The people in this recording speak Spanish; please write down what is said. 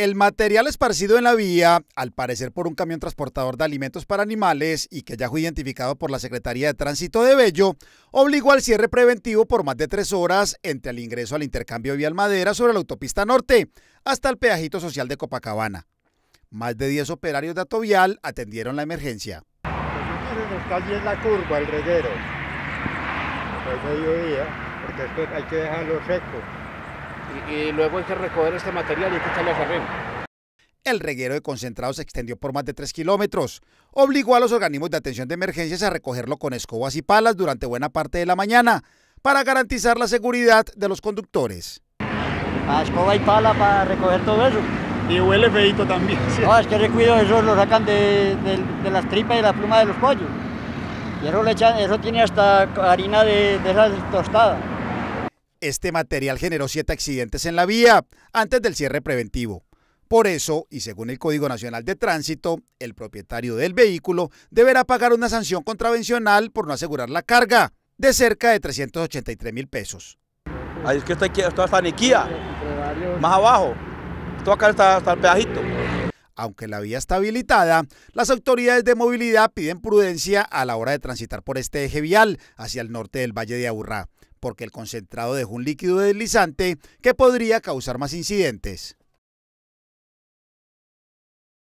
El material esparcido en la vía, al parecer por un camión transportador de alimentos para animales y que ya fue identificado por la Secretaría de Tránsito de Bello, obligó al cierre preventivo por más de tres horas entre el ingreso al intercambio vial madera sobre la autopista norte hasta el peajito social de Copacabana. Más de 10 operarios de Atovial atendieron la emergencia. la curva, el porque hay que dejarlo seco y luego hay que recoger este material y echarlo al arriba. El reguero de concentrados se extendió por más de 3 kilómetros. Obligó a los organismos de atención de emergencias a recogerlo con escobas y palas durante buena parte de la mañana para garantizar la seguridad de los conductores. A escoba y pala para recoger todo eso. Y huele feito también. es que recuido eso lo sacan de, las tripas y la pluma de los pollos. Y eso, le eso tiene hasta harina de, de esas tostadas. Este material generó siete accidentes en la vía antes del cierre preventivo. Por eso, y según el Código Nacional de Tránsito, el propietario del vehículo deberá pagar una sanción contravencional por no asegurar la carga, de cerca de 383 mil pesos. Ahí es que esto, más abajo, esto acá está, el pedajito. Aunque la vía está habilitada, las autoridades de movilidad piden prudencia a la hora de transitar por este eje vial hacia el norte del Valle de Aburrá porque el concentrado dejó un líquido deslizante que podría causar más incidentes.